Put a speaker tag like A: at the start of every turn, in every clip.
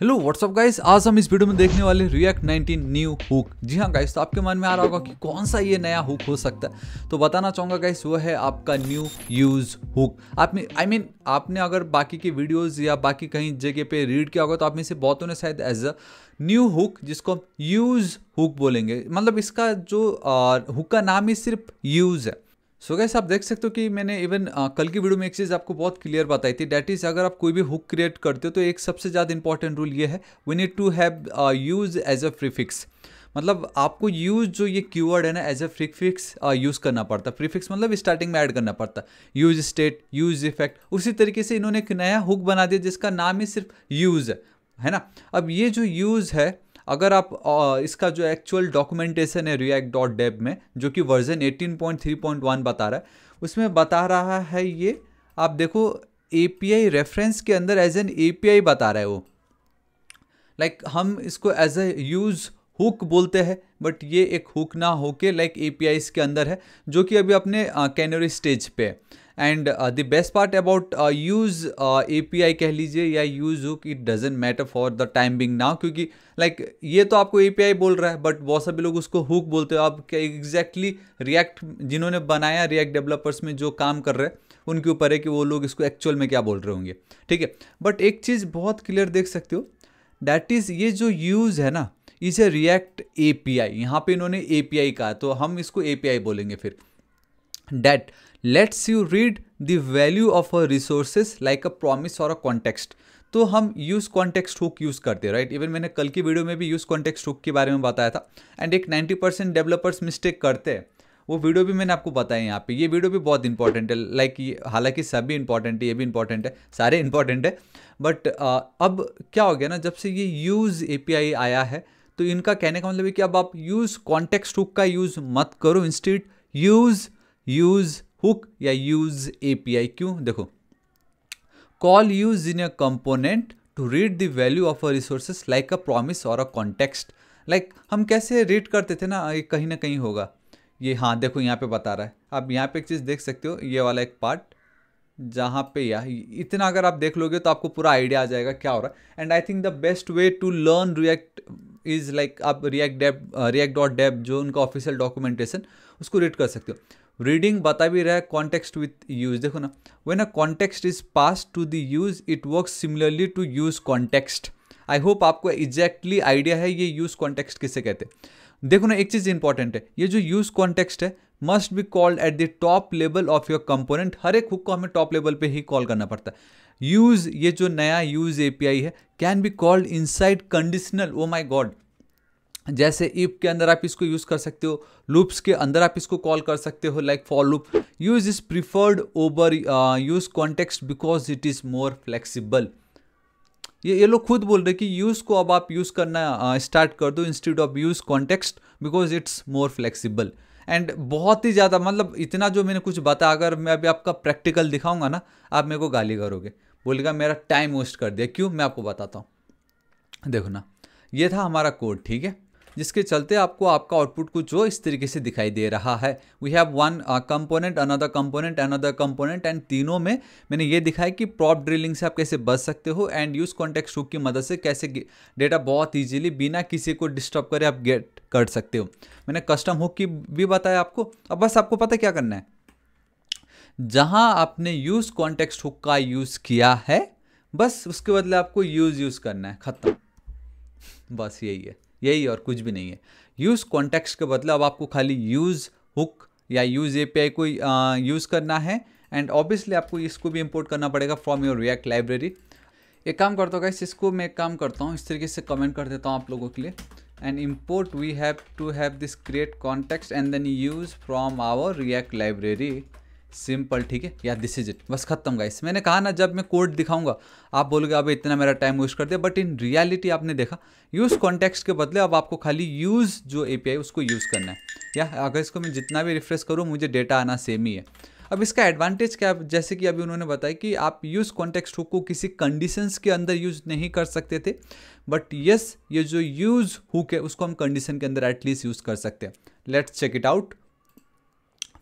A: Hello what's up guys आज हम इस वीडियो में देखने वाले रिएक्ट 19 न्यू हुक जी हाँ गाइस तो आपके मन में आ रहा होगा कि कौन सा ये नया हुक हो सकता है तो बताना चाहूँगा गाइस वो है आपका न्यू यूज हुक आप में आई I मीन mean, आपने अगर बाकी के वीडियोस या बाकी कहीं जगह पे रीड किया होगा तो आप में से बहुतों ने शायद एज अ न्यू हुक जिसको हम यूज हुक बोलेंगे मतलब इसका जो हुक का नाम ही सिर्फ यूज़ है सो so गैस आप देख सकते हो कि मैंने इवन कल की वीडियो में एक चीज़ आपको बहुत क्लियर बताई थी डैट इज़ अगर आप कोई भी हुक क्रिएट करते हो तो एक सबसे ज़्यादा इंपॉर्टेंट रूल ये है we need to have use as a prefix मतलब आपको यूज जो ये कीवर्ड है ना एज अ प्रीफिक्स यूज़ करना पड़ता प्रीफिक्स मतलब स्टार्टिंग में ऐड करना पड़ता यूज स्टेट यूज इफेक्ट उसी तरीके से इन्होंने एक नया हुक बना दिया जिसका नाम ही सिर्फ यूज़ है है ना अब ये जो यूज़ है अगर आप इसका जो एक्चुअल डॉक्यूमेंटेशन है रिएक्ट डॉट डेब में जो कि वर्जन 18.3.1 बता रहा है उसमें बता रहा है ये आप देखो ए रेफरेंस के अंदर एज एन ए बता रहा है वो लाइक like, हम इसको एज ए यूज़ हुक बोलते हैं बट ये एक हुक ना होके लाइक ए इसके अंदर है जो कि अभी अपने कैनरी स्टेज पे है and the best part about use A P I कह लीजिए या use hook it doesn't matter for the time being now क्योंकि लाइक like, ये तो आपको ए पी आई बोल रहा है बट बहुत सभी लोग उसको हुक बोलते हो आप एग्जैक्टली रिएक्ट जिन्होंने बनाया रिएक्ट डेवलपर्स में जो काम कर रहे हैं उनके ऊपर है कि वो लोग इसको एक्चुअल में क्या बोल रहे होंगे ठीक है बट एक चीज़ बहुत क्लियर देख सकते हो डैट इज़ ये जो यूज़ है ना is a React A P I यहाँ पर इन्होंने ए पी आई कहा तो हम इसको ए पी आई बोलेंगे फिर that lets you read the value of a resources like a promise और अ कॉन्टेक्स्ट तो हम यूज़ कॉन्टेक्स्ट हुक यूज़ करते हैं राइट इवन मैंने कल की वीडियो में भी यूज़ कॉन्टेक्स्ट हुक के बारे में बताया था एंड एक 90% परसेंट डेवलपर्स मिस्टेक करते हैं वो वीडियो भी मैंने आपको बताया यहाँ पे ये वीडियो भी बहुत इंपॉर्टेंट है लाइक like, हालांकि सभी इंपॉर्टेंट है ये भी इंपॉर्टेंट है सारे इंपॉर्टेंट है बट uh, अब क्या हो गया ना जब से ये यूज़ ए आया है तो इनका कहने का मतलब है कि अब आप यूज़ कॉन्टेक्स्ट हुक का यूज़ मत करो इंस्टीट यूज़ यूज़ हुक या यूज एपीआई क्यों देखो call use in a component to read the value of a resources like a promise और अ कॉन्टेक्स्ट लाइक हम कैसे रीड करते थे ना ये कहीं ना कहीं होगा ये हाँ देखो यहाँ पे बता रहा है आप यहाँ पे एक चीज़ देख सकते हो ये वाला एक पार्ट जहाँ पे या इतना अगर आप देख लोगे तो आपको पूरा आइडिया आ जाएगा क्या हो रहा है and I think the best way to learn React is like आप React dev React dot dev जो उनका ऑफिशियल डॉक्यूमेंटेशन उसको रीड कर सकते हो रीडिंग बता भी रहा है कॉन्टेक्स्ट विथ यूज देखो ना when a context is pass to the use it work similarly to use context I hope आपको एग्जैक्टली आइडिया है ये यूज कॉन्टेक्स्ट किसे कहते हैं देखो ना एक चीज़ इंपॉर्टेंट है ये जो यूज कॉन्टेक्स्ट है must be called at the top level of your component हर एक हुक को हमें टॉप लेवल पे ही कॉल करना पड़ता है यूज ये जो नया यूज एपीआई है can be called inside conditional oh my god जैसे ईप के अंदर आप इसको यूज़ कर सकते हो लूप्स के अंदर आप इसको कॉल कर सकते हो like for loop use is preferred over use context because it is more flexible ये ये लोग खुद बोल रहे कि यूज़ को अब आप यूज़ करना स्टार्ट uh, कर दो instead of use context because it's more flexible and बहुत ही ज़्यादा मतलब इतना जो मैंने कुछ बताया अगर मैं अभी आपका प्रैक्टिकल दिखाऊंगा ना आप मेरे को गाली करोगे बोलेगा मेरा टाइम वेस्ट कर दिया क्यों मैं आपको बताता हूँ देखो ना ये था हमारा कोड ठीक है जिसके चलते आपको आपका आउटपुट कुछ जो इस तरीके से दिखाई दे रहा है we have one component another component another component and तीनों में मैंने ये दिखाया कि प्रॉप ड्रिलिंग से आप कैसे बच सकते हो एंड यूज़ कॉन्टेक्ट हुक की मदद से कैसे डेटा बहुत ईजिली बिना किसी को डिस्टर्ब करे आप गेट कर सकते हो मैंने कस्टम हुक की भी बताया आपको अब बस आपको पता क्या करना है जहाँ आपने यूज़ कॉन्टेक्स्ट हुक का यूज़ किया है बस उसके बदले आपको यूज़ यूज़ करना है ख़त्म बस यही है यही और कुछ भी नहीं है यूज़ कॉन्टेक्स्ट के बदले अब आपको खाली यूज़ हुक या यूज़ ए को यूज़ करना है एंड ऑब्वियसली आपको इसको भी इम्पोर्ट करना पड़ेगा फ्रॉम योर रिएक्ट लाइब्रेरी एक काम करता हूँ गाइस इसको मैं एक काम करता हूँ इस तरीके से कमेंट कर देता हूँ आप लोगों के लिए and import we have to have this create context and then use from our React library simple ठीक है या दिस इज इट बस खत्म गाइस मैंने कहा ना जब मैं कोड दिखाऊंगा आप बोलोगे अब इतना मेरा टाइम वेस्ट कर दिया बट इन रियलिटी आपने देखा यूज़ कॉन्टेक्स्ट के बदले अब आपको खाली यूज़ जो ए उसको यूज़ करना है या अगर इसको मैं जितना भी रिफ्रेश करूँ मुझे डेटा आना सेम ही है अब इसका एडवांटेज क्या है जैसे कि अभी उन्होंने बताया कि आप यूज़ कॉन्टेक्स्ट हुक को किसी कंडीशंस के अंदर यूज़ नहीं कर सकते थे बट यस ये जो यूज़ हुक है उसको हम कंडीशन के अंदर एटलीस्ट यूज़ कर सकते हैं let's check it out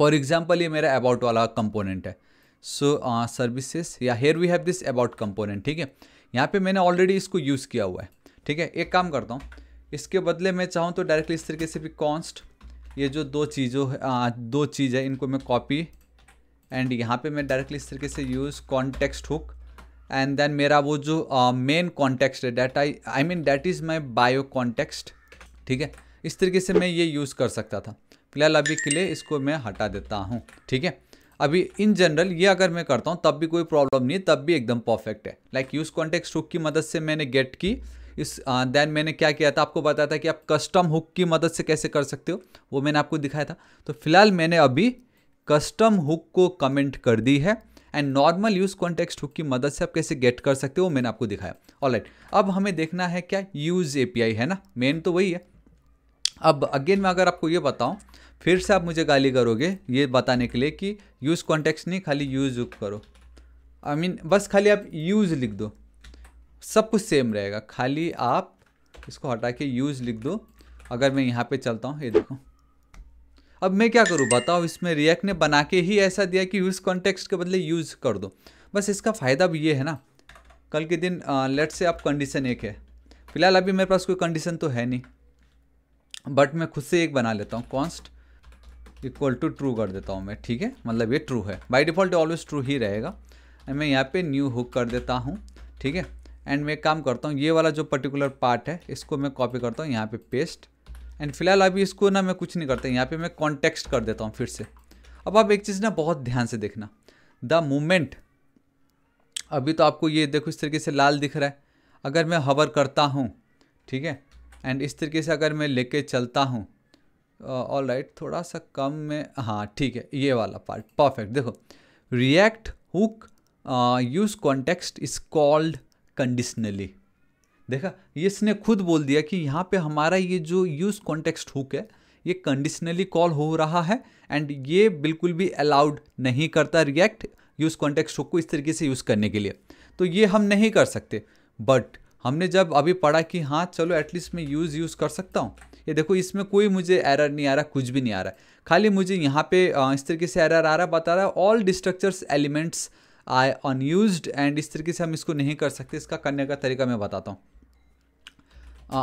A: for example ये मेरा अबाउट वाला कंपोनेंट है सो सर्विसेस uh, या here we have this about component ठीक है यहाँ पे मैंने ऑलरेडी इसको यूज़ किया हुआ है ठीक है एक काम करता हूँ इसके बदले मैं चाहूँ तो डायरेक्टली इस तरीके से भी कॉन्स्ट ये जो दो चीज़ों uh, दो चीज़ है इनको मैं कॉपी एंड यहाँ पे मैं डायरेक्टली इस तरीके से use context hook and then मेरा वो जो मेन uh, कॉन्टेक्स्ट है that I I mean that is my bio context ठीक है इस तरीके से मैं ये यूज़ कर सकता था फिलहाल अभी के लिए इसको मैं हटा देता हूँ ठीक है अभी इन जनरल ये अगर मैं करता हूँ तब भी कोई प्रॉब्लम नहीं तब भी एकदम परफेक्ट है लाइक यूज़ कॉन्टेक्स्ट हुक की मदद से मैंने गेट की इस देन मैंने क्या किया था आपको बताया था कि आप कस्टम हुक की मदद से कैसे कर सकते हो वो मैंने आपको दिखाया था तो फिलहाल मैंने अभी कस्टम हुक को कमेंट कर दी है and normal use context hook की मदद से आप कैसे गेट कर सकते हो वो मैंने आपको दिखाया ऑलराइट अब हमें देखना है क्या यूज एपीआई है ना मेन तो वही है अब अगेन मैं अगर आपको ये बताऊँ फिर से आप मुझे गाली करोगे ये बताने के लिए कि यूज़ कॉन्टेक्स्ट नहीं खाली यूज़ करो आई I मीन mean, बस खाली आप यूज़ लिख दो सब कुछ सेम रहेगा खाली आप इसको हटा के यूज़ लिख दो अगर मैं यहाँ पे चलता हूँ ये देखो अब मैं क्या करूँ बताओ इसमें रिएक्ट ने बना के ही ऐसा दिया कि यूज़ कॉन्टेक्स्ट के बदले यूज़ कर दो बस इसका फ़ायदा भी ये है ना कल के दिन लेट से आप कंडीशन एक है फिलहाल अभी मेरे पास कोई कंडीशन तो है नहीं बट मैं खुद से एक बना लेता हूँ कॉन्स्ट इक्वल टू ट्रू कर देता हूँ मैं ठीक है मतलब ये ट्रू है बाई डिफ़ॉल्ट ऑलवेज ट्रू ही रहेगा एंड मैं यहाँ पे न्यू हुक कर देता हूँ ठीक है एंड मैं काम करता हूँ ये वाला जो पर्टिकुलर पार्ट है इसको मैं कॉपी करता हूँ यहाँ पे पेस्ट एंड फिलहाल अभी इसको ना मैं कुछ नहीं करता यहाँ पे मैं कॉन्टेक्स्ट कर देता हूँ फिर से अब आप एक चीज़ ना बहुत ध्यान से देखना द मोमेंट अभी तो आपको ये देखो इस तरीके से लाल दिख रहा है अगर मैं हवर करता हूँ ठीक है एंड इस तरीके से अगर मैं लेके चलता हूँ ऑल राइट थोड़ा सा कम में हाँ ठीक है ये वाला पार्ट परफेक्ट देखो React hook use context is called conditionally देखा इसने खुद बोल दिया कि यहाँ पे हमारा ये जो यूज कॉन्टेक्स्ट हुक है ये कंडीशनली कॉल हो रहा है एंड ये बिल्कुल भी अलाउड नहीं करता रिएक्ट यूज कॉन्टेक्स्ट हुक को इस तरीके से यूज़ करने के लिए तो ये हम नहीं कर सकते बट हमने जब अभी पढ़ा कि हाँ चलो एटलीस्ट मैं यूज़ यूज़ कर सकता हूँ ये देखो इसमें कोई मुझे एरर नहीं आ रहा कुछ भी नहीं आ रहा खाली मुझे यहाँ पे इस तरीके से एरर आ रहा बता रहा है all destructures elements I unused and इस तरीके से हम इसको नहीं कर सकते इसका करने का तरीका मैं बताता हूँ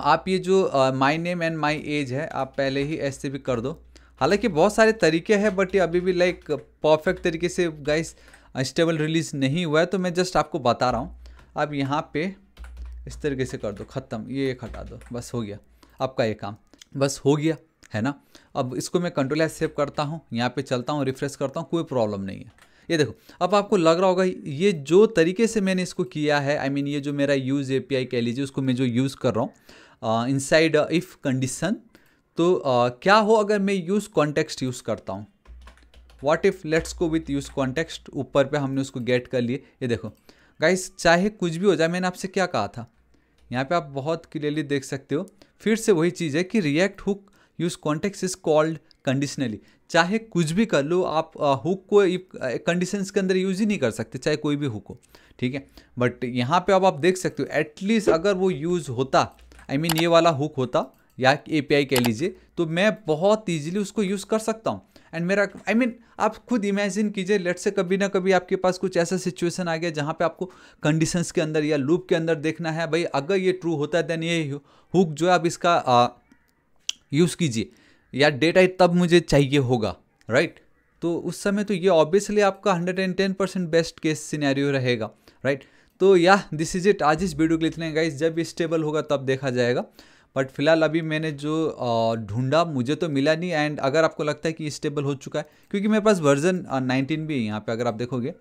A: आप ये जो my name and my age है आप पहले ही ऐसे भी कर दो हालांकि बहुत सारे तरीके हैं बट ये अभी भी लाइक परफेक्ट तरीके से गाइस स्टेबल रिलीज़ नहीं हुआ है तो मैं जस्ट आपको बता रहा हूँ आप यहाँ पे इस तरीके से कर दो ख़त्म ये एक हटा दो बस हो गया आपका ये काम बस हो गया है ना अब इसको मैं कंट्रोल एस सेव करता हूँ यहाँ पे चलता हूँ रिफ्रेश करता हूँ कोई प्रॉब्लम नहीं है ये देखो अब आपको लग रहा होगा ये जो तरीके से मैंने इसको किया है आई I मीन mean, ये जो मेरा यूज़ ए कह लीजिए उसको मैं जो यूज़ कर रहा हूँ इन साइड इफ़ कंडीशन तो uh, क्या हो अगर मैं यूज़ कॉन्टेक्स्ट यूज़ करता हूँ वॉट इफ़ लेट्स को विथ यूज़ कॉन्टेक्स्ट ऊपर पे हमने उसको गेट कर लिए ये देखो गाइस चाहे कुछ भी हो जाए मैंने आपसे क्या कहा था यहाँ पे आप बहुत क्लियरली देख सकते हो फिर से वही चीज़ है कि React hook use context is called conditionally चाहे कुछ भी कर लो आप हुक को कंडीशंस के अंदर यूज़ ही नहीं कर सकते चाहे कोई भी हुक हो ठीक है बट यहाँ पे अब आप देख सकते हो एटलीस्ट अगर वो यूज़ होता आई I मीन mean, ये वाला हुक होता या ए कह लीजिए तो मैं बहुत ईजिली उसको यूज़ कर सकता हूँ एंड मेरा आई I मीन mean, आप खुद इमेजिन कीजिए लेट से कभी ना कभी आपके पास कुछ ऐसा सिचुएशन आ गया जहाँ पे आपको कंडीशंस के अंदर या लूप के अंदर देखना है भाई अगर ये ट्रू होता है देन ये हुक जो है आप इसका यूज़ कीजिए या डेटा तब मुझे चाहिए होगा राइट right? तो उस समय तो ये ऑब्वियसली आपका hundred and ten percent best case scenario रहेगा राइट right? तो या दिस इज इट आज इस वीडियो के लिए इतने गाइस जब स्टेबल होगा तब देखा जाएगा बट फिलहाल अभी मैंने जो ढूंढा मुझे तो मिला नहीं एंड अगर आपको लगता है कि स्टेबल हो चुका है क्योंकि मेरे पास वर्जन नाइनटीन भी है यहाँ पर अगर आप देखोगे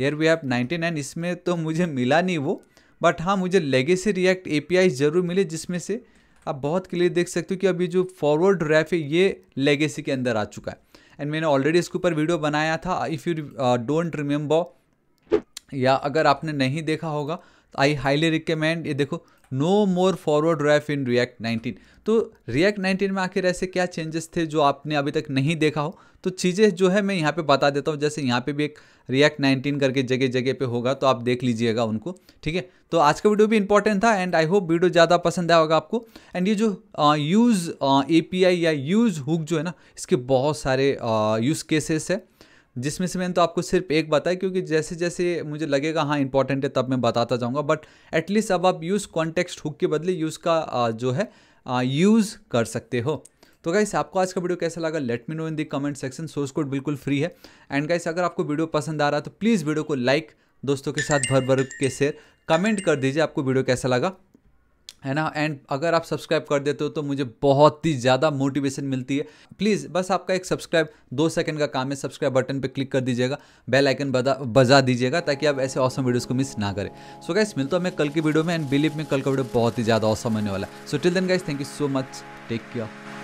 A: here we have nineteen and इसमें तो मुझे मिला नहीं वो बट हाँ मुझे लेगेसी रिएक्ट ए ज़रूर मिले जिसमें से आप बहुत क्लियर देख सकते हो कि अभी जो फॉरवर्ड रैफ है ये लेगेसी के अंदर आ चुका है एंड मैंने ऑलरेडी इसके ऊपर वीडियो बनाया था इफ़ यू डोंट रिमेम्बर या अगर आपने नहीं देखा होगा तो आई हाईली रिकमेंड ये देखो no more forward ref in React 19 तो रिएक्ट 19 में आखिर ऐसे क्या चेंजेस थे जो आपने अभी तक नहीं देखा हो तो चीज़ें जो है मैं यहाँ पे बता देता हूँ जैसे यहाँ पे भी एक रिएक्ट 19 करके जगह जगह पे होगा तो आप देख लीजिएगा उनको ठीक है तो आज का वीडियो भी इंपॉर्टेंट था एंड आई होप वीडियो ज़्यादा पसंद आया होगा आपको एंड ये जो यूज़ ए या यूज़ हुक जो है ना इसके बहुत सारे यूज़ केसेस है जिसमें से मैंने तो आपको सिर्फ एक बताया क्योंकि जैसे जैसे मुझे लगेगा हाँ इंपॉर्टेंट है तब मैं बताता जाऊँगा बट एटलीस्ट अब आप यूज़ कॉन्टेक्स्ट हुक के बदले यूज़ का जो है यूज़ कर सकते हो तो गाइस आपको आज का वीडियो कैसा लगा let me know in the comment section source code बिल्कुल फ्री है एंड गाइस अगर आपको वीडियो पसंद आ रहा है तो प्लीज़ वीडियो को लाइक दोस्तों के साथ भर भर के शेयर कमेंट कर दीजिए आपको वीडियो कैसा लगा है ना एंड अगर आप सब्सक्राइब कर देते हो तो मुझे बहुत ही ज़्यादा मोटिवेशन मिलती है प्लीज़ बस आपका एक सब्सक्राइब दो सेकंड का काम है सब्सक्राइब बटन पे क्लिक कर दीजिएगा बेल आइकन बजा दीजिएगा ताकि आप ऐसे औसम वीडियोस को मिस ना करें सो गाइस मिलते हो मैं कल की वीडियो में एंड बिलीव में कल का वीडियो बहुत ही ज़्यादा औसम होने वाला है so till then guys thank you so much take care